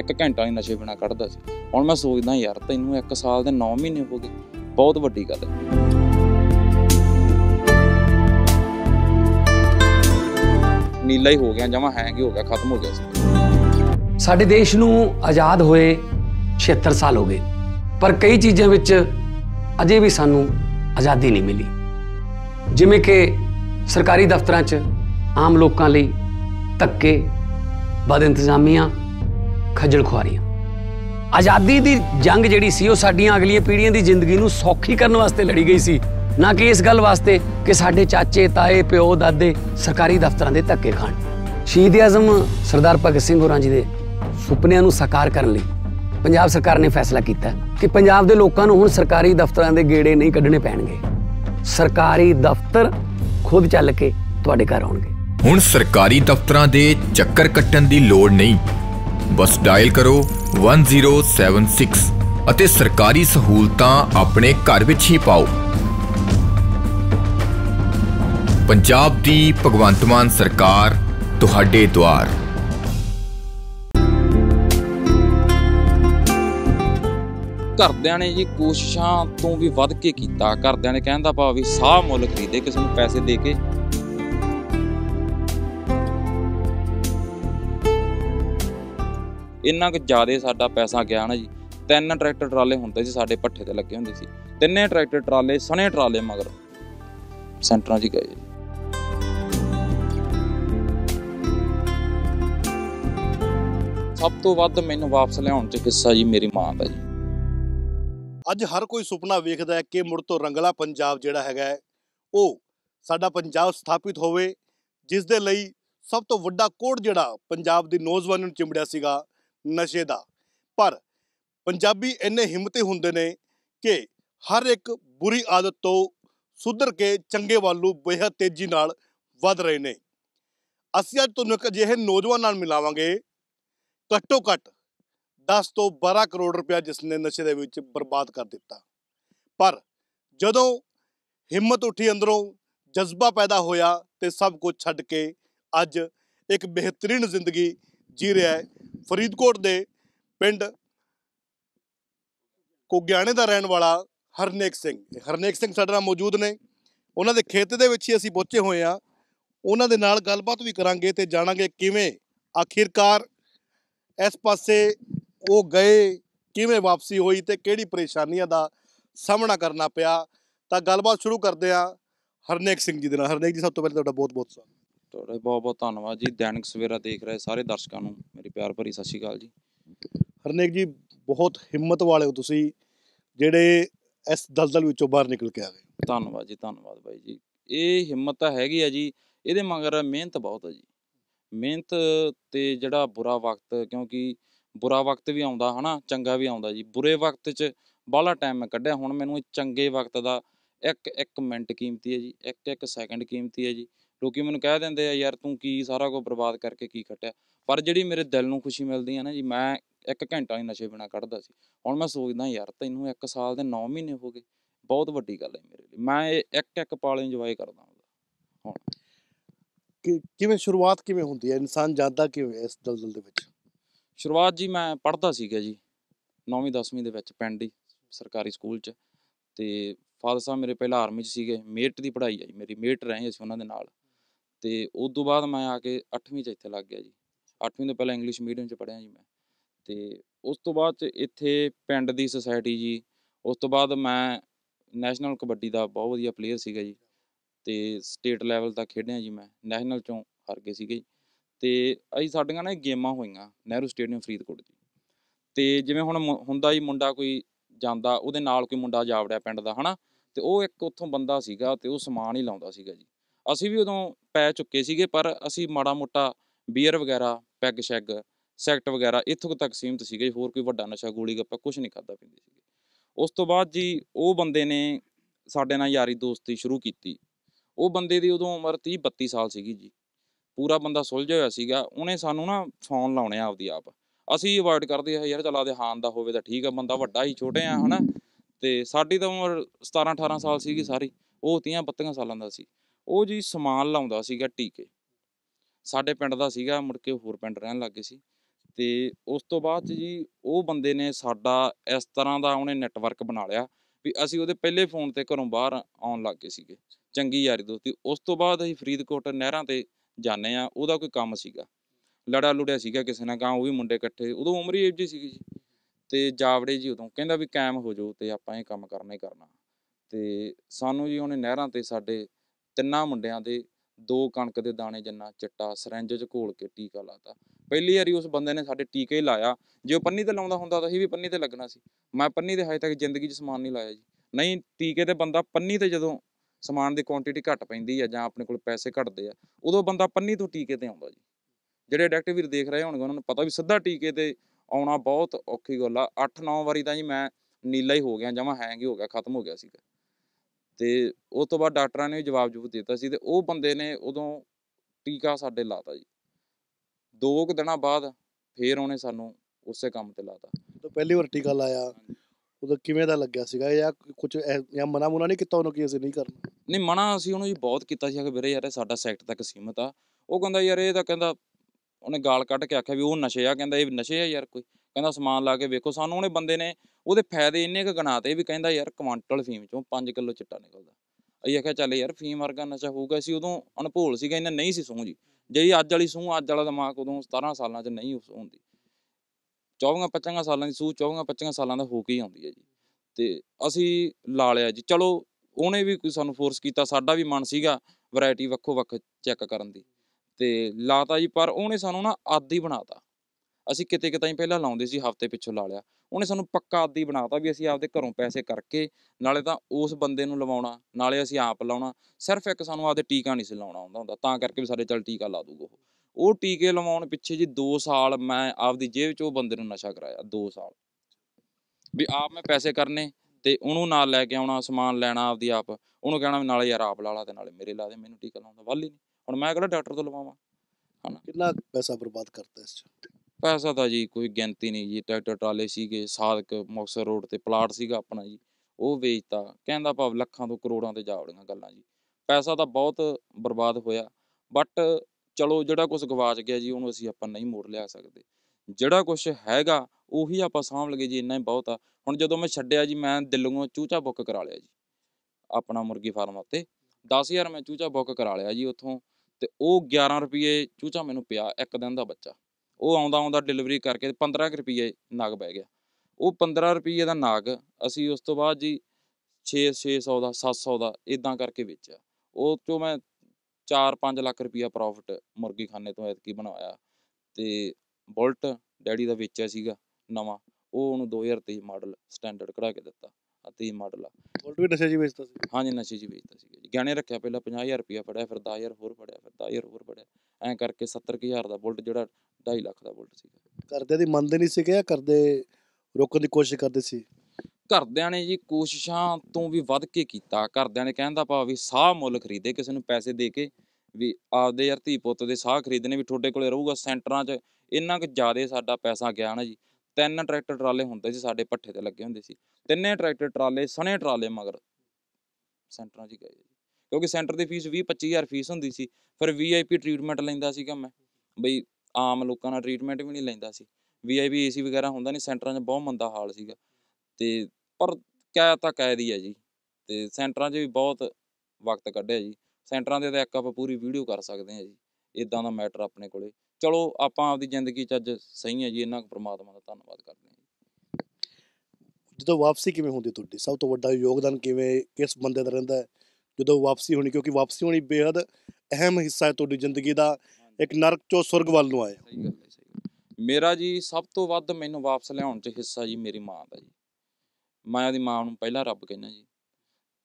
ਇੱਕ ਘੰਟਾ ਹੀ ਨਸ਼ੇ ਬਿਨਾ ਕੱਢਦਾ ਸੀ ਹੁਣ ਮੈਂ ਸੋਚਦਾ ਯਾਰ ਤੈਨੂੰ 1 ਸਾਲ ਦੇ 9 ਮਹੀਨੇ ਹੋ ਗਏ ਬਹੁਤ ਵੱਡੀ ਗੱਲ ਹੈ ਨੀਲਾ ਹੀ ਹੋ ਗਿਆ ਜਮਾ ਹੈਂਗ ਹੀ ਹੋ ਗਿਆ ਖਤਮ ਹੋ ਗਿਆ ਸੀ ਸਾਡੇ ਦੇਸ਼ ਨੂੰ ਆਜ਼ਾਦ ਹੋਏ 76 ਸਾਲ ਹੋ ਗਏ ਪਰ ਕਈ ਚੀਜ਼ਾਂ ਵਿੱਚ ਅਜੇ ਵੀ ਸਾਨੂੰ ਆਜ਼ਾਦੀ ਨਹੀਂ ਮਿਲੀ ਜਿਵੇਂ ਕਿ ਸਰਕਾਰੀ ਦਫ਼ਤਰਾਂ 'ਚ ਆਮ ਲੋਕਾਂ ਲਈ ਤੱਕੇ ਬਦ ਇੰਤਜ਼ਾਮੀਆਂ ਖੱਜਲ ਖੁਆਰੀਆਂ ਆਜ਼ਾਦੀ ਦੀ ਜੰਗ ਜਿਹੜੀ ਸੀ ਉਹ ਸਾਡੀਆਂ ਅਗਲੀਆਂ ਪੀੜ੍ਹੀਆਂ ਦੀ ਜ਼ਿੰਦਗੀ ਨੂੰ ਸੌਖੀ ਕਰਨ ਵਾਸਤੇ ਲੜੀ ਗਈ ਸੀ ਨਾ ਕਿ ਇਸ ਗੱਲ ਵਾਸਤੇ ਕਿ ਸਾਡੇ ਚਾਚੇ ਤਾਏ ਪਿਓ ਦਾਦੇ ਸਰਕਾਰੀ ਦਫ਼ਤਰਾਂ ਦੇ ਧੱਕੇ ਖਾਣ ਸ਼ਹੀਦ ਆਜ਼ਮ ਸਰਦਾਰ ਭਗਤ ਸਿੰਘ ਹੋਰਾਂ ਜੀ ਦੇ ਸੁਪਨਿਆਂ ਨੂੰ ਸਾਕਾਰ ਕਰਨ ਲਈ ਪੰਜਾਬ ਸਰਕਾਰ ਨੇ ਫੈਸਲਾ ਕੀਤਾ ਕਿ ਪੰਜਾਬ ਦੇ ਲੋਕਾਂ ਨੂੰ ਹੁਣ ਸਰਕਾਰੀ ਦਫ਼ਤਰਾਂ ਦੇ ਗੇੜੇ ਨਹੀਂ ਕੱਢਣੇ ਪੈਣਗੇ ਸਰਕਾਰੀ ਦਫ਼ਤਰ ਖੁਦ ਚੱਲ ਕੇ ਤੁਹਾਡੇ ਘਰ ਆਉਣਗੇ ਹੁਣ ਸਰਕਾਰੀ ਦਫ਼ਤਰਾਂ ਦੇ ਚੱਕਰ ਕੱਟਣ ਦੀ ਲੋੜ ਨਹੀਂ ਬਸ ਡਾਇਲ ਕਰੋ 1076 ਅਤੇ ਸਰਕਾਰੀ ਸਹੂਲਤਾਂ ਆਪਣੇ ਘਰ ਵਿੱਚ ਹੀ ਪਾਓ ਪੰਜਾਬ ਦੀ ਭਗਵੰਤ ਮਾਨ ਸਰਕਾਰ ਤੁਹਾਡੇ ਦੁਆਰ ਘਰਦਿਆਂ ਨੇ ਜੀ ਕੋਸ਼ਿਸ਼ਾਂ ਤੋਂ ਵੀ ਵੱਧ ਕੇ ਕੀਤਾ ਘਰਦਿਆਂ ਨੇ ਕਹਿੰਦਾ ਪਾ ਵੀ ਸਾਹ ਮੁੱਲ ਖਰੀਦੇ ਕਿਸੇ ਨੂੰ ਪੈਸੇ ਦੇ ਕੇ ਇੰਨਾ ਕੁ ਜ਼ਿਆਦਾ ਸਾਡਾ ਪੈਸਾ ਗਿਆ ਨਾ ਜੀ ਤਿੰਨ ਟਰੈਕਟਰ ਟਰਾਲੇ ਹੁੰਦੇ ਸੀ ਸਾਡੇ ਪੱਠੇ ਤੇ ਲੱਗੇ ਹੁੰਦੇ ਸੀ ਤਿੰਨੇ ਟਰੈਕਟਰ ਟਰਾਲੇ ਸਣੇ ਟਰਾਲੇ ਮਗਰ ਸੈਂਟਰਾਂ 'ਚ ਗਏ ਸਭ ਤੋਂ ਵੱਧ ਮੈਨੂੰ ਵਾਪਸ ਲਿਆਉਣ 'ਚ ਕਿੱਸਾ ਜੀ ਮੇਰੀ ਮਾਂ ਦਾ ਜੀ ਅੱਜ ਹਰ ਕੋਈ ਸੁਪਨਾ ਵੇਖਦਾ ਹੈ ਕਿ ਮੁੜ ਤੋਂ ਰੰਗਲਾ ਪੰਜਾਬ ਜਿਹੜਾ ਹੈਗਾ ਉਹ ਸਾਡਾ ਪੰਜਾਬ ਸਥਾਪਿਤ ਹੋਵੇ ਜਿਸ ਦੇ ਲਈ ਸਭ ਤੋਂ ਵੱਡਾ ਕੋਡ ਜਿਹੜਾ ਪੰਜਾਬ ਦੀ ਨੌਜਵਾਨ ਨੂੰ ਚਿੰਬੜਿਆ ਸੀਗਾ ਨਸ਼ੇ ਦਾ ਪਰ ਪੰਜਾਬੀ ਇੰਨੇ ਹਿੰਮਤੇ ਹੁੰਦੇ ਨੇ ਕਿ ਹਰ ਇੱਕ ਬੁਰੀ ਆਦਤ ਤੋਂ ਸੁਧਰ ਕੇ ਚੰਗੇ ਵੱਲ ਨੂੰ ਤੇਜ਼ੀ ਨਾਲ ਵੱਧ ਰਹੇ ਨੇ ਅਸੀਂ ਅੱਜ ਤੁਹਾਨੂੰ ਇੱਕ ਅਜਿਹੇ ਨੌਜਵਾਨ ਨਾਲ ਮਿਲਾਵਾਂਗੇ ਘੱਟੋ ਘੱਟ 10 ਤੋਂ 12 ਕਰੋੜ ਰੁਪਏ ਜਿਸ ਨੇ ਨਸ਼ੇ ਦੇ ਵਿੱਚ ਬਰਬਾਦ ਕਰ ਦਿੱਤਾ ਪਰ ਜਦੋਂ ਹਿੰਮਤ ਉੱਠੀ ਅੰਦਰੋਂ ਜਜ਼ਬਾ ਪੈਦਾ ਹੋਇਆ ਤੇ ਸਭ ਕੁਝ ਛੱਡ ਕੇ ਅੱਜ ਇੱਕ ਬਿਹਤਰੀਨ ਜ਼ਿੰਦਗੀ ਜੀ ਰਿਹਾ ਹੈ ਫਰੀਦਕੋਟ ਦੇ ਪਿੰਡ ਕੋਗਿਆਣੇ ਦਾ ਰਹਿਣ ਵਾਲਾ ਹਰਨੇਕ ਸਿੰਘ ਹਰਨੇਕ ਸਿੰਘ ਸਾਡੇ ਨਾਲ ਮੌਜੂਦ ਨੇ ਉਹਨਾਂ ਦੇ ਖੇਤ ਦੇ ਵਿੱਚ ਹੀ ਅਸੀਂ ਪਹੁੰਚੇ ਹੋਏ ਆ ਉਹਨਾਂ ਦੇ ਨਾਲ ਗੱਲਬਾਤ ਵੀ ਕਰਾਂਗੇ ਤੇ ਜਾਣਾਂਗੇ ਕਿਵੇਂ ਆਖਿਰਕਾਰ ਇਸ ਪਾਸੇ ਉਹ ਗਏ ਕਿਵੇਂ ਵਾਪਸੀ ਹੋਈ ਤੇ ਕਿਹੜੀ ਪਰੇਸ਼ਾਨੀਆਂ ਦਾ ਸਾਹਮਣਾ ਕਰਨਾ ਪਿਆ ਤਾਂ ਗੱਲਬਾਤ ਸ਼ੁਰੂ ਕਰਦੇ ਆ ਹਰਨੇਕ ਸਿੰਘ ਜੀ ਦੇ ਨਾਲ ਹਰਨੇਕ ਜੀ ਸਭ ਤੋਂ ਪਹਿਲਾਂ ਤੁਹਾਡਾ ਬਹੁਤ ਬਹੁਤ ਸਵਾਗਤ ਤੁਹਾਡਾ ਬਹੁਤ ਬਹੁਤ ਧੰਨਵਾਦ ਜੀ ਦੈਨਿਕ ਸਵੇਰਾ ਦੇਖ ਰਹੇ ਸਾਰੇ ਦਰਸ਼ਕਾਂ ਨੂੰ ਮੇਰੀ ਪਿਆਰ ਭਰੀ ਸਤਿ ਸ਼੍ਰੀ ਅਕਾਲ ਜੀ ਹਰਨੇਕ ਜੀ ਬਹੁਤ ਹਿੰਮਤ ਵਾਲੇ ਹੋ ਤੁਸੀਂ ਜਿਹੜੇ ਇਸ ਦਲਦਲ ਵਿੱਚੋਂ ਬਾਹਰ ਨਿਕਲ ਕੇ ਆ ਗਏ ਧੰਨਵਾਦ ਜੀ ਧੰਨਵਾਦ ਬਾਈ ਜੀ ਇਹ ਹਿੰਮਤ ਤਾਂ ਹੈਗੀ ਆ ਜੀ ਇਹਦੇ ਮਗਰ ਮਿਹਨਤ ਬਹੁਤ ਆ ਜੀ ਮਿਹਨਤ ਤੇ ਜਿਹੜਾ ਬੁਰਾ ਵਕਤ ਕਿਉਂਕਿ ਬੁਰਾ ਵਕਤ ਵੀ ਆਉਂਦਾ ਹਨਾ ਚੰਗਾ ਵੀ ਆਉਂਦਾ ਜੀ ਬੁਰੇ ਵਕਤ 'ਚ ਬਾਹਲਾ ਟਾਈਮ ਮੈਂ ਕੱਢਿਆ ਹੁਣ ਮੈਨੂੰ ਚੰਗੇ ਵਕਤ ਦਾ ਇੱਕ ਇੱਕ ਮਿੰਟ ਕੀਮਤੀ ਹੈ ਜੀ ਇੱਕ ਇੱਕ ਸੈਕਿੰਡ ਕੀਮਤੀ ਹੈ ਜੀ ਲੋਕੀ ਮੈਨੂੰ ਕਹਿ ਦਿੰਦੇ ਆ ਯਾਰ ਤੂੰ ਕੀ ਸਾਰਾ ਕੁਝ ਬਰਬਾਦ ਕਰਕੇ ਕੀ ਖਟਿਆ ਪਰ ਜਿਹੜੀ ਮੇਰੇ ਦਿਲ ਨੂੰ ਖੁਸ਼ੀ ਮਿਲਦੀ ਆ ਨਾ ਜੀ ਮੈਂ ਇੱਕ ਘੰਟਾ ਹੀ ਨਸ਼ੇ ਬਿਨਾ ਕੱਢਦਾ ਸੀ ਹੁਣ ਮੈਂ ਸੋਚਦਾ ਯਾਰ ਤੈਨੂੰ 1 ਸਾਲ ਦੇ 9 ਮਹੀਨੇ ਹੋ ਗਏ ਬਹੁਤ ਵੱਡੀ ਗੱਲ ਹੈ ਮੇਰੇ ਲਈ ਮੈਂ ਇਹ ਇੱਕ ਇੱਕ ਪਾਲ ਇੰਜੋਏ ਕਰਦਾ ਹਾਂ ਹੁਣ ਕਿਵੇਂ ਸ਼ੁਰੂਆਤ ਕਿਵੇਂ ਹੁੰਦੀ ਹੈ ਇਨਸਾਨ ਜਾਂਦਾ ਕਿਵੇਂ ਇਸ ਦਲਦਲ ਦੇ ਵਿੱਚ ਸ਼ੁਰੂਆਤ ਜੀ ਮੈਂ ਪੜ੍ਹਦਾ ਸੀਗਾ ਜੀ 9ਵੀਂ 10ਵੀਂ ਦੇ ਵਿੱਚ ਪਿੰਡ ਹੀ ਸਰਕਾਰੀ ਸਕੂਲ 'ਚ ਤੇ ਫਾਦਰ ਸਾਹਿਬ ਮੇਰੇ ਪਹਿਲਾਂ ਆਰਮੀ 'ਚ ਸੀਗੇ ਮੇਟ ਦੀ ਪੜ੍ਹਾਈ ਹੈ ਜੀ ਮੇਰੀ ਮੇਟ ਰਹੇ ਅਸੀਂ ਉਹਨਾਂ ਦੇ ਨਾਲ ਤੇ ਉਸ ਤੋਂ ਬਾਅਦ ਮੈਂ ਆ ਕੇ 8ਵੀਂ 'ਚ ਇੱਥੇ ਲੱਗ ਗਿਆ ਜੀ 8ਵੀਂ ਤੋਂ ਪਹਿਲਾਂ ਇੰਗਲਿਸ਼ ਮੀਡੀਅਮ 'ਚ ਪੜਿਆ ਜੀ ਮੈਂ ਤੇ ਉਸ ਤੋਂ ਬਾਅਦ 'ਚ ਇੱਥੇ ਪਿੰਡ ਦੀ ਸੁਸਾਇਟੀ ਜੀ ਉਸ ਤੋਂ ਬਾਅਦ ਮੈਂ ਨੈਸ਼ਨਲ ਕਬੱਡੀ ਦਾ ਬਹੁਤ ਵਧੀਆ ਪਲੇਅਰ ਸੀਗਾ ਜੀ ਤੇ ਸਟੇਟ ਲੈਵਲ ਤੱਕ ਖੇਡਿਆ ਜੀ ਮੈਂ ਨੈਸ਼ਨਲ ਚੋਂ ਹਾਰ ਕੇ ਸੀਗੇ ਤੇ ਅਸੀਂ ਸਾਡੀਆਂ ਨਾ ਗੇਮਾਂ ਹੋਈਆਂ ਨਹਿਰੂ ਸਟੇਡੀਅਮ ਫਰੀਦਕੋਟ ਜੀ ਤੇ ਜਿਵੇਂ ਹੁਣ ਹੁੰਦਾ ਹੀ ਮੁੰਡਾ ਕੋਈ ਜਾਂਦਾ ਉਹਦੇ ਨਾਲ ਕੋਈ ਮੁੰਡਾ ਜਾਵੜਿਆ ਪਿੰਡ ਦਾ ਹਨਾ ਤੇ ਉਹ ਇੱਕ ਉੱਥੋਂ ਬੰਦਾ ਸੀਗਾ ਤੇ ਉਹ ਸਮਾਨ ਹੀ ਲਾਉਂਦਾ ਸੀਗਾ ਜੀ ਅਸੀਂ ਵੀ ਉਦੋਂ ਪੈ ਚੁੱਕੇ ਸੀਗੇ ਪਰ ਅਸੀਂ ਮਾੜਾ ਮੋਟਾ ਬੀਅਰ ਵਗੈਰਾ ਪੈਗ ਸ਼ੈਗ ਸੈਕਟ ਵਗੈਰਾ ਇੱਥੋਂ ਤੱਕ ਸੀਮਤ ਸੀਗੇ ਹੋਰ ਕੋਈ ਵੱਡਾ ਨਸ਼ਾ ਗੋਲੀ ਗੱਪਾ ਕੁਝ ਨਹੀਂ ਖਾਦਾ ਪੀਂਦੇ ਸੀਗੇ ਉਸ ਤੋਂ ਬਾਅਦ ਜੀ ਉਹ ਬੰਦੇ ਨੇ ਸਾਡੇ ਨਾਲ ਯਾਰੀ ਦੋਸਤੀ ਸ਼ੁਰੂ ਕੀਤੀ ਉਹ ਬੰਦੇ ਦੀ ਉਦੋਂ ਉਮਰ 30 32 ਸਾਲ ਸੀਗੀ ਜੀ ਪੂਰਾ ਬੰਦਾ ਸੁਲਝਿਆ ਹੋਇਆ ਸੀਗਾ ਉਹਨੇ ਸਾਨੂੰ ਨਾ ਫੋਨ ਲਾਉਣੇ ਆਪਦੀ ਆਪ ਅਸੀਂ ਅਵਾਇਡ ਕਰਦੇ ਆ ਯਾਰ ਚਲਾ ਦੇ ਹਾਨ ਦਾ ਹੋਵੇ ਤਾਂ ਠੀਕ ਆ ਬੰਦਾ ਵੱਡਾ ਹੀ ਛੋਟੇ ਆ ਹਨਾ ਤੇ ਸਾਡੀ ਤਾਂ ਉਮਰ 17 18 ਸਾਲ ਸੀਗੀ ਸਾਰੀ ਉਹ 30 32 ਸਾਲਾਂ ਦਾ ਸੀ ਉਹ ਜੀ ਸਮਾਨ ਲਾਉਂਦਾ ਸੀਗਾ ਟੀਕੇ ਸਾਡੇ ਪਿੰਡ ਦਾ ਸੀਗਾ ਮੁੜ ਕੇ ਹੋਰ ਪਿੰਡ ਰਹਿਣ ਲੱਗੇ ਸੀ ਤੇ ਉਸ ਤੋਂ ਬਾਅਦ ਜੀ ਉਹ ਬੰਦੇ ਨੇ ਸਾਡਾ ਇਸ ਤਰ੍ਹਾਂ ਦਾ ਉਹਨੇ ਨੈਟਵਰਕ ਬਣਾ ਲਿਆ ਵੀ ਅਸੀਂ ਉਹਦੇ ਪਹਿਲੇ ਫੋਨ ਤੇ ਘਰੋਂ ਬਾਹਰ ਆਉਣ ਲੱਗੇ ਸੀਗੇ ਚੰਗੀ ਯਾਰੀ ਦੋਸਤੀ ਉਸ ਤੋਂ ਬਾਅਦ ਅਸੀਂ ਫਰੀਦਕੋਟ ਨਹਿਰਾਂ ਤੇ ਜਾਂਦੇ ਆ ਉਹਦਾ ਕੋਈ ਕੰਮ ਸੀਗਾ ਲੜਾ ਲੁੜਿਆ ਸੀਗਾ ਕਿਸੇ ਨਾਲ ਗਾਂ ਉਹ ਵੀ ਮੁੰਡੇ ਇਕੱਠੇ ਉਦੋਂ ਉਮਰ ਹੀ ਜੀ ਸੀਗੀ ਜੀ ਤੇ ਜਾਵੜੇ ਜੀ ਉਦੋਂ ਕਹਿੰਦਾ ਵੀ ਕਾਇਮ ਹੋ ਜਾਓ ਤੇ ਆਪਾਂ ਇਹ ਕੰਮ ਕਰਨਾ ਹੀ ਕਰਨਾ ਤੇ ਸਾਨੂੰ ਜੀ ਉਹਨੇ ਨਹਿਰਾਂ ਤੇ ਸਾਡੇ ਤਿੰਨਾਂ ਮੁੰਡਿਆਂ ਦੇ ਦੋ ਕਣਕ ਦੇ ਦਾਣੇ ਜੰਨਾ ਚਿੱਟਾ ਸਰੰਜ ਚ ਘੋਲ ਕੇ ਟੀਕਾ ਲਾਤਾ ਪਹਿਲੀ ਵਾਰੀ ਉਸ ਬੰਦੇ ਨੇ ਸਾਡੇ ਟੀਕੇ ਲਾਇਆ ਜੇ ਉਹ ਪੰਨੀ ਤੇ ਲਾਉਂਦਾ ਹੁੰਦਾ ਤਾਂ ਹੀ ਵੀ ਪੰਨੀ ਤੇ ਲੱਗਣਾ ਸੀ ਮੈਂ ਪੰਨੀ ਤੇ ਹਜੇ ਤੱਕ ਜ਼ਿੰਦਗੀ 'ਚ ਸਮਾਨ ਨਹੀਂ ਲਾਇਆ ਜੀ ਨਹੀਂ ਟੀਕੇ ਤੇ ਬੰਦਾ ਪੰਨੀ ਤੇ ਜਦੋਂ ਸਮਾਨ ਦੀ ਕੁਆਂਟੀਟੀ ਘਟ ਪੈਂਦੀ ਆ ਜਾਂ ਆਪਣੇ ਕੋਲ ਪੈਸੇ ਘਟਦੇ ਆ ਉਦੋਂ ਬੰਦਾ ਪੰਨੀ ਤੋਂ ਟੀਕੇ ਤੇ ਆਉਂਦਾ ਜੀ ਜਿਹੜੇ ਡਾਕਟਰ ਵੀਰ ਦੇਖ ਰਹੇ ਹੋਣਗੇ ਉਹਨਾਂ ਨੂੰ ਪਤਾ ਵੀ ਸਿੱਧਾ ਟੀਕੇ ਤੇ ਆਉਣਾ ਬਹੁਤ ਔਖੀ ਗੱਲ ਆ 8-9 ਵਾਰੀ ਤਾਂ ਜੀ ਮੈਂ ਨੀਲਾ ਹੀ ਹੋ ਗਿਆ ਜਮਾ ਹੈਂਗ ਹੀ ਹੋ ਗਿਆ ਖਤਮ ਹੋ ਗਿਆ ਸੀਗਾ ਤੇ ਉਸ ਤੋਂ ਬਾਅਦ ਡਾਕਟਰਾਂ ਨੇ ਜਵਾਬ ਜੂਬ ਦਿੱਤਾ ਸੀ ਤੇ ਉਹ ਬੰਦੇ ਨੇ ਉਦੋਂ ਟੀਕਾ ਸਾਡੇ ਲਾਤਾ ਜੀ ਦੋ ਕੁ ਦਿਨਾਂ ਬਾਅਦ ਫੇਰ ਉਹਨੇ ਸਾਨੂੰ ਉਸੇ ਕੰਮ ਤੇ ਲਾਤਾ ਤਾਂ ਪਹਿਲੀ ਵਾਰ ਟੀਕਾ ਲਾਇਆ ਉਦੋਂ ਕਿਵੇਂ ਦਾ ਲੱਗਿਆ ਸੀਗਾ ਜਾਂ ਕੁਝ ਜਾਂ ਮਨਾ ਮੁਨਾ ਨਹੀਂ ਕੀਤਾ ਉਹਨੂੰ ਕਿ ਅਸੀਂ ਨਹੀਂ ਕਰਨਾ ਨਹੀਂ ਮਨਾ ਅਸੀਂ ਉਹਨੂੰ ਜੀ ਬਹੁਤ ਕੀਤਾ ਸੀ ਕਿ ਵੀਰੇ ਯਾਰ ਇਹ ਸਾਡਾ ਸੈਕਟ ਤੱਕ ਸੀਮਤ ਆ ਉਹ ਕਹਿੰਦਾ ਯਾਰ ਇਹ ਤਾਂ ਕਹਿੰਦਾ ਉਹਨੇ ਗਾਲ ਕੱਢ ਕੇ ਆਖਿਆ ਵੀ ਉਹ ਨਸ਼ੇ ਆ ਕਹਿੰਦਾ ਇਹ ਨਸ਼ੇ ਆ ਯਾਰ ਕੋਈ ਕਹਿੰਦਾ ਸਮਾਨ ਲਾ ਕੇ ਵੇਖੋ ਸਾਨੂੰ ਉਹਨੇ ਬੰਦੇ ਨੇ ਉਹਦੇ ਫਾਇਦੇ ਇੰਨੇ ਕੁ ਗਣਾਤੇ ਵੀ ਕਹਿੰਦਾ ਯਾਰ ਕੁਆਂਟਲ ਫੀਮ ਚੋਂ 5 ਕਿਲੋ ਚਿੱਟਾ ਨਿਕਲਦਾ ਅਈ ਆਖਿਆ ਚੱਲ ਯਾਰ ਫੀਮ ਵਰਗਾ ਨਸ਼ਾ ਹੋਊਗਾ ਸੀ ਉਦੋਂ ਅਣਭੋਲ ਸੀ ਕਹਿੰਦਾ ਨਹੀਂ ਸੀ ਜੀ ਜਿਹੜੀ ਅੱਜ ਵਾਲੀ ਸੂਹ ਅੱਜ ਵਾਲਾ ਦਿਮਾਗ ਉਦੋਂ 17 ਸਾਲਾਂ 'ਚ ਨਹੀਂ ਹੁੰਦੀ 24-25 ਸਾਲਾਂ ਦੀ ਸੂਹ 24-25 ਸਾਲਾਂ ਦਾ ਹੋ ਕੇ ਹੀ ਆਉਂਦੀ ਹੈ ਜੀ ਤੇ ਅਸੀਂ ਲਾ ਲਿਆ ਜੀ ਚਲੋ ਉਹਨੇ ਵੀ ਕੋਈ ਸਾਨੂੰ ਫੋਰਸ ਕੀਤਾ ਸਾਡਾ ਵੀ ਮਨ ਸੀਗਾ ਵੈਰਾਈਟੀ ਵੱਖੋ ਵੱਖ ਚੈੱਕ ਕਰਨ ਦੀ ਤੇ ਲਾਤਾ ਜੀ ਪਰ ਉਹਨੇ ਸਾਨੂੰ ਨਾ ਆਦੀ ਬਣਾਤਾ ਅਸੀਂ ਕਿਤੇ ਕਿਤੇ ਪਹਿਲਾਂ ਲਾਉਂਦੇ ਸੀ ਹਫ਼ਤੇ ਪਿੱਛੋਂ ਲਾ ਲਿਆ ਉਹਨੇ ਸਾਨੂੰ ਪੱਕਾ ਆਦੀ ਬਣਾਤਾ ਵੀ ਅਸੀਂ ਆਪਦੇ ਘਰੋਂ ਪੈਸੇ ਕਰਕੇ ਨਾਲੇ ਤਾਂ ਉਸ ਬੰਦੇ ਨੂੰ ਲਵਾਉਣਾ ਨਾਲੇ ਅਸੀਂ ਆਪ ਲਾਉਣਾ ਸਿਰਫ ਇੱਕ ਸਾਨੂੰ ਆਪਦੇ ਟੀਕਾ ਨਹੀਂ ਸੀ ਲਾਉਣਾ ਹੁੰਦਾ ਤਾਂ ਕਰਕੇ ਵੀ ਸਾਡੇ ਚੱਲ ਟੀਕਾ ਲਾ ਦੂਗਾ ਉਹ ਉਹ ਟੀਕੇ ਲਵਾਉਣ ਪਿੱਛੇ ਜੀ 2 ਸਾਲ ਮੈਂ ਆਪਦੀ ਜੇਬ 'ਚ ਉਹ ਬੰਦੇ ਨੂੰ ਨਸ਼ਾ ਕਰਾਇਆ 2 ਸਾਲ ਵੀ ਆਪ ਮੈਂ ਪੈਸੇ ਕਰਨੇ ਤੇ ਉਹਨੂੰ ਨਾਲ ਲੈ ਕੇ ਆਉਣਾ ਸਮਾਨ ਲੈਣਾ ਆਪਦੀ ਆਪ ਉਹਨੂੰ ਕਹਿਣਾ ਨਾਲੇ ਯਾਰ ਆਪ ਲਾ ਲਾ ਤੇ ਨਾਲੇ ਮੇਰੇ ਲਾ ਦੇ ਮੈਨੂੰ ਟੀਕਾ ਲਾਉਂਦਾ ਵੱਲ ਹੀ ਨਹੀਂ ਹੁਣ ਮੈਂ ਕਿਹੜਾ ਡਾਕਟਰ ਤੋਂ ਲਵਾਵਾਂ ਹਨਾ ਕਿੰਨਾ ਪੈਸਾ ਬਰਬਾਦ ਕਰਤਾ ਇਸ ਚ ਪੈਸਾ ਤਾਂ ਜੀ ਕੋਈ ਗਿਣਤੀ ਨਹੀਂ ਜੀ ਟਰੈਕਟਰ ਟਰਾਲੇ ਸੀਗੇ ਸਾਦਕ ਮੁਕਸਰ ਰੋਡ ਤੇ ਪਲਾਟ ਸੀਗਾ ਆਪਣਾ ਜੀ ਉਹ ਵੇਚਤਾ ਕਹਿੰਦਾ ਭਾਵ ਲੱਖਾਂ ਤੋਂ ਕਰੋੜਾਂ ਤੇ ਜਾ ਵੜੀਆਂ ਗੱਲਾਂ ਜੀ ਪੈਸਾ ਤਾਂ ਬਹੁਤ ਬਰਬਾਦ ਹੋਇਆ ਬਟ ਚਲੋ ਜਿਹੜਾ ਕੁਝ ਗਵਾਚ ਗਿਆ ਜੀ ਉਹਨੂੰ ਅਸੀਂ ਆਪਾਂ ਨਹੀਂ ਮੋੜ ਲਿਆ ਸਕਦੇ ਜਿਹੜਾ ਕੁਝ ਹੈਗਾ ਉਹੀ ਆਪਾਂ ਸਾਂਭ ਲਗੇ ਜੀ ਇੰਨਾ ਹੀ ਬਹੁਤ ਆ ਹੁਣ ਜਦੋਂ ਮੈਂ ਛੱਡਿਆ ਜੀ ਮੈਂ ਦਿੱਲੋਂ ਚੂਚਾ ਬੁੱਕ ਕਰਾ ਲਿਆ ਜੀ ਆਪਣਾ ਮੁਰਗੀ ਫਾਰਮ ਉੱਤੇ 10000 ਮੈਂ ਚੂਚਾ ਬੁੱਕ ਕਰਾ ਲਿਆ ਜੀ ਉੱਥੋਂ ਤੇ ਉਹ 11 ਰੁਪਏ ਚੂਚਾ ਮੈਨੂੰ ਪਿਆ ਇੱਕ ਦਿਨ ਦਾ ਬੱਚਾ ਉਹ ਆਉਂਦਾ ਆਉਂਦਾ ਡਿਲੀਵਰੀ ਕਰਕੇ 15 ਰੁਪਏ ਨਗ ਬਹਿ ਗਿਆ ਉਹ 15 ਰੁਪਏ ਦਾ ਨਾਗ ਅਸੀਂ ਉਸ ਤੋਂ ਬਾਅਦ ਜੀ 6 600 ਦਾ 700 ਦਾ ਇਦਾਂ ਕਰਕੇ ਵੇਚਿਆ ਉਹ ਤੋਂ ਮੈਂ 4-5 ਲੱਖ ਰੁਪਏ ਪ੍ਰੋਫਿਟ ਮੁਰਗੀ ਖਾਨੇ ਤੋਂ ਐਤਕੀ ਬਣਾਇਆ ਤੇ ਬੁਲਟ ਡੈਡੀ ਦਾ ਵੇਚਿਆ ਸੀਗਾ ਨਵਾਂ ਉਹ ਉਹਨੂੰ 2023 ਮਾਡਲ ਸਟੈਂਡਰਡ ਕਢਾ ਕੇ ਦਿੱਤਾ ਆ ਇਹ ਮਾਡਲ ਆ ਬੁਲਟ ਵੀ ਨਸ਼ੇ ਜੀ ਵੇਚਦਾ ਸੀ ਹਾਂਜੀ ਨਸ਼ੇ ਜੀ ਵੇਚਦਾ ਸੀ ਗਿਆਨੇ ਰੱਖਿਆ ਪਹਿਲਾਂ 50000 ਰੁਪਏ ਫੜਿਆ ਫਿਰ 10000 ਹੋਰ ਫੜਿਆ ਫਿਰ 10000 ਹੋਰ ਫੜਿਆ ਐਂ ਕਰਕੇ 70000 ਦਾ ਬੁਲਟ ਜਿਹੜਾ 2.5 ਲੱਖ ਦਾ ਬੁਲਟ ਸੀਗਾ ਕਰਦੇ ਦੀ ਮੰਨਦੇ ਨਹੀਂ ਸੀਗੇ ਜਾਂ ਕਰਦੇ ਰੋਕਣ ਦੀ ਕੋਸ਼ਿਸ਼ ਕਰਦੇ ਸੀ ਕਰਦਿਆਂ ਨੇ ਜੀ ਕੋਸ਼ਿਸ਼ਾਂ ਤੋਂ ਵੀ ਵੱਧ ਕੇ ਕੀਤਾ ਕਰਦਿਆਂ ਨੇ ਕਹਿੰਦਾ ਪਾ ਵੀ ਸਾਹ ਮੁੱਲ ਖਰੀਦੇ ਕਿਸੇ ਨੂੰ ਪੈਸੇ ਦੇ ਕੇ ਵੀ ਆਪਦੇ ਯਾਰ ਧੀ ਪੁੱਤ ਦੇ ਸਾਹ ਖਰੀਦਨੇ ਵੀ ਤੁਹਾਡੇ ਕੋਲੇ ਰਹੂਗਾ ਸੈਂਟਰਾਂ 'ਚ ਇੰਨਾ ਕੁ ਜ਼ਿਆਦਾ ਸਾਡਾ ਪੈਸਾ ਗਿਆ ਨਾ ਜੀ ਤਿੰਨ ਟਰੈਕਟਰ ਟਰਾਲੇ ਹੁੰਦੇ ਸੀ ਸਾਡੇ ਪੱਠੇ ਤੇ ਲੱਗੇ ਹੁੰਦੇ ਸੀ ਤਿੰਨੇ ਟਰੈਕਟਰ ਟਰਾਲੇ ਸਣੇ ਟਰਾਲੇ ਮਗਰ ਸੈਂਟਰਾਂ 'ਚ ਗਏ ਕਿਉਂਕਿ ਸੈਂਟਰ ਦੀ ਫੀਸ 20 25000 ਫੀਸ ਹੁੰਦੀ ਸੀ ਫਿਰ ਵੀਆਈਪੀ ਟ੍ਰੀਟਮੈਂਟ ਲੈਂਦਾ ਸੀਗਾ ਮੈਂ ਬਈ ਆਮ ਲੋਕਾਂ ਨਾਲ ਟ੍ਰੀਟਮੈਂਟ ਵੀ ਨਹੀਂ ਲੈਂਦਾ ਸੀ ਵੀਆਈਪੀ ਏਸੀ ਵਗੈਰਾ ਹੁੰਦਾ ਨਹੀਂ ਸੈਂਟਰਾਂ 'ਚ ਬਹੁਤ ਮੰਦਾ ਹਾਲ ਸੀਗਾ ਤੇ ਪਰ ਕਹਿ ਤਾਂ ਕਹਿ ਦੀ ਹੈ ਜੀ ਤੇ ਸੈਂਟਰਾਂ 'ਚ ਵੀ ਬਹੁਤ ਵਕਤ ਕੱਢਿਆ ਜੀ ਸੈਂਟਰਾਂ ਦੇ ਤੇ ਇੱਕ ਆਪਾਂ ਪੂਰੀ ਵੀਡੀਓ ਕਰ ਸਕਦੇ ਹਾਂ ਜੀ ਇਦਾਂ ਦਾ ਮੈਟਰ ਆਪਣੇ ਕੋਲੇ ਚਲੋ ਆਪਾਂ ਆਪਦੀ ਜ਼ਿੰਦਗੀ 'ਚ ਅੱਜ ਸਹੀ ਹੈ ਜੀ ਇਹਨਾਂ ਪ੍ਰਮਾਤਮਾ ਦਾ ਧੰਨਵਾਦ ਕਰਦੇ ਹਾਂ ਜਦੋਂ ਵਾਪਸੀ ਕਿਵੇਂ ਹੁੰਦੀ ਤੁਹਾਡੀ ਸਭ ਤੋਂ ਵੱਡਾ ਯੋਗਦਾਨ ਕਿਵੇਂ ਕਿਸ ਬੰਦੇ ਦਾ ਰਹਿੰਦਾ ਜਦੋਂ ਵਾਪਸੀ ਹੋਣੀ ਕਿਉਂਕਿ ਵਾਪਸੀ ਹੋਣੀ ਬੇहद ਅਹਿਮ ਹਿੱਸਾ ਹੈ ਤੁਹਾਡੀ ਜ਼ਿੰਦਗੀ ਦਾ ਇੱਕ ਨਰਕ ਚੋਂ ਸੁਰਗ ਵੱਲ ਨੂੰ ਆਏ ਮੇਰਾ ਜੀ ਸਭ ਤੋਂ ਵੱਧ ਮੈਨੂੰ ਵਾਪਸ ਲਿਆਉਣ 'ਚ ਹਿੱਸਾ ਜੀ ਮੇਰੀ ਮਾਂ ਦਾ ਜੀ ਮਾਇਆ ਦੀ ਮਾਂ ਨੂੰ ਪਹਿਲਾਂ ਰੱਬ ਕਹਿੰਦਾ ਜੀ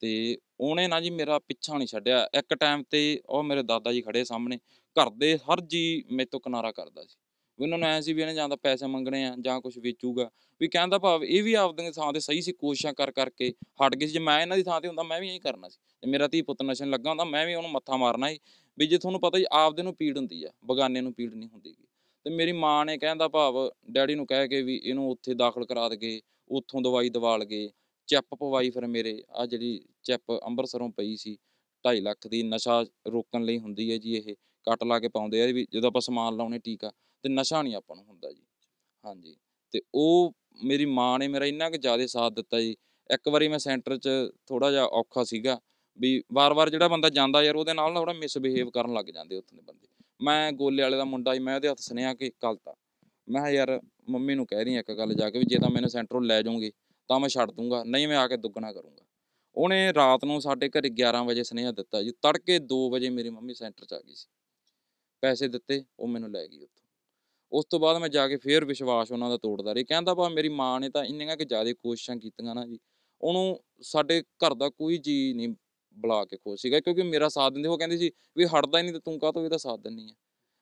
ਤੇ ਉਹਨੇ ਨਾ ਜੀ ਮੇਰਾ ਪਿੱਛਾ ਨਹੀਂ ਛੱਡਿਆ ਇੱਕ ਟਾਈਮ ਤੇ ਉਹ ਮੇਰੇ ਦਾਦਾ ਜੀ ਖੜੇ ਸਾਹਮਣੇ ਘਰ ਦੇ ਹਰ ਜੀ ਮੇਤੋਂ ਕਿਨਾਰਾ ਕਰਦਾ ਸੀ ਉਹਨਾਂ ਨੂੰ ਐ ਸੀ ਵੀ ਇਹਨੇ ਜਾਂ ਤਾਂ ਪੈਸੇ ਮੰਗਣੇ ਆ ਜਾਂ ਕੁਝ ਵੇਚੂਗਾ ਵੀ ਕਹਿੰਦਾ ਭਾਵ ਇਹ ਵੀ ਆਪਦੇ ਥਾਂ ਤੇ ਸਹੀ ਸੀ ਕੋਸ਼ਿਸ਼ਾਂ ਕਰ ਕਰਕੇ ਹਟ ਗਏ ਜੇ ਮੈਂ ਇਹਨਾਂ ਦੀ ਥਾਂ ਤੇ ਹੁੰਦਾ ਮੈਂ ਵੀ ਇਹੀ ਕਰਨਾ ਸੀ ਤੇ ਮੇਰਾ ਧੀ ਪੁੱਤ ਨਸ਼ੇ ਲੱਗਾ ਹੁੰਦਾ ਮੈਂ ਵੀ ਉਹਨੂੰ ਮੱਥਾ ਮਾਰਨਾ ਸੀ ਵੀ ਜੇ ਤੁਹਾਨੂੰ ਪਤਾ ਜੀ ਆਪਦੇ ਨੂੰ ਪੀੜ ਹੁੰਦੀ ਆ ਬਗਾਨੇ ਨੂੰ ਪੀੜ ਨਹੀਂ ਹੁੰਦੀ ਤੇ ਮੇਰੀ ਮਾਂ ਨੇ ਕਹਿੰਦਾ ਭਾਵ ਡੈਡੀ ਨੂੰ ਕਹਿ ਕੇ ਵੀ ਇਹਨੂੰ ਉੱਥੇ ਦਾਖਲ ਕਰਾ ਦਗੇ ਉੱਥੋਂ ਦਵਾਈ ਦਵਾਲ ਗਏ ਚੈੱਪ ਪਵਾਈ ਫਿਰ ਮੇਰੇ ਆ ਜਿਹੜੀ ਚੈੱਪ ਅੰਮ੍ਰਿਤਸਰੋਂ ਪਈ ਸੀ 2.5 ਲੱਖ ਦੀ ਨਸ਼ਾ ਰੋਕਣ ਲਈ ਹੁੰਦੀ ਹੈ ਜੀ ਇਹ ਕੱਟ ਲਾ ਕੇ ਪਾਉਂਦੇ ਆ ਵੀ ਜਦੋਂ ਆਪਾਂ ਸਮਾਨ ਲਾਉਣੇ ਟੀਕਾ ਤੇ ਨਸ਼ਾ ਨਹੀਂ ਆਪਾਂ ਨੂੰ ਹੁੰਦਾ ਜੀ ਹਾਂਜੀ ਤੇ ਉਹ ਮੇਰੀ ਮਾਂ ਨੇ ਮੇਰਾ ਇੰਨਾ ਕਿ ਜ਼ਿਆਦਾ ਸਾਥ ਦਿੱਤਾ ਜੀ ਇੱਕ ਵਾਰੀ ਮੈਂ ਸੈਂਟਰ 'ਚ ਥੋੜਾ ਜਿਹਾ ਔਖਾ ਸੀਗਾ ਵੀ ਵਾਰ-ਵਾਰ ਜਿਹੜਾ ਬੰਦਾ ਜਾਂਦਾ ਯਾਰ ਉਹਦੇ ਨਾਲ ਥੋੜਾ ਮਿਸਬਿਹੇਵ ਕਰਨ ਲੱਗ ਜਾਂਦੇ ਉੱਥੇ ਦੇ ਬੰਦੇ ਮੈਂ ਗੋਲੇ ਵਾਲੇ ਦਾ ਮੁੰਡਾ ਜੀ ਮੈਂ ਉਹਦੇ ਹੱਥ ਸੁਨੇਹਾ ਕਿ ਕਲਤਾ ਮੈਂ ਕਿਹਾ ਯਾਰ ਮੰਮੀ ਨੂੰ ਕਹਿ ਰਹੀ ਇੱਕ ਗੱਲ ਜਾ ਕੇ ਵੀ ਜੇ ਤਾਂ ਮੈਨੂੰ ਸੈਂਟਰੋਂ ਲੈ ਜਾਓਗੇ ਤਾਂ ਮੈਂ ਛੱਡ ਦੂੰਗਾ ਨਹੀਂ ਮੈਂ ਆ ਕੇ ਦੁੱਗਣਾ ਕਰੂੰਗਾ ਉਹਨੇ ਰਾਤ ਨੂੰ ਸਾਡੇ ਘਰ 11 ਵਜੇ ਸੁਨੇਹਾ ਦਿੱਤਾ ਜੀ ਤੜਕੇ 2 ਵਜੇ ਮੇਰੀ ਮੰਮੀ ਸੈਂਟਰ 'ਚ ਆ ਗਈ ਸੀ ਪੈਸੇ ਦਿੱਤੇ ਉਹ ਮੈਨੂੰ ਲੈ ਗਈ ਉੱਥੇ ਉਸ ਤੋਂ ਬਾਅਦ ਮੈਂ ਜਾ ਕੇ ਫੇਰ ਵਿਸ਼ਵਾਸ ਉਹਨਾਂ ਦਾ ਤੋੜਦਾ ਰਹੀ ਕਹਿੰਦਾ ਪਾ ਮੇਰੀ ਮਾਂ ਨੇ ਤਾਂ ਇੰਨੀਆਂ ਕਿ ਜ਼ਿਆਦਾ ਕੋਸ਼ਿਸ਼ਾਂ ਕੀਤੀਆਂ ਨਾ ਜੀ ਉਹਨੂੰ ਸਾਡੇ ਘਰ ਦਾ ਕੋਈ ਜੀ ਨਹੀਂ ਬੁਲਾ ਕੇ ਖੋ ਸੀਗਾ ਕਿਉਂਕਿ ਮੇਰਾ ਸਾਥ ਦਿੰਦੇ ਉਹ ਕਹਿੰਦੀ ਸੀ ਵੀ ਹਟਦਾ ਹੀ ਨਹੀਂ ਤੇ ਤੂੰ ਕਾਹ ਤੋਂ ਇਹਦਾ ਸਾਥ ਦਿੰਨੀ ਆ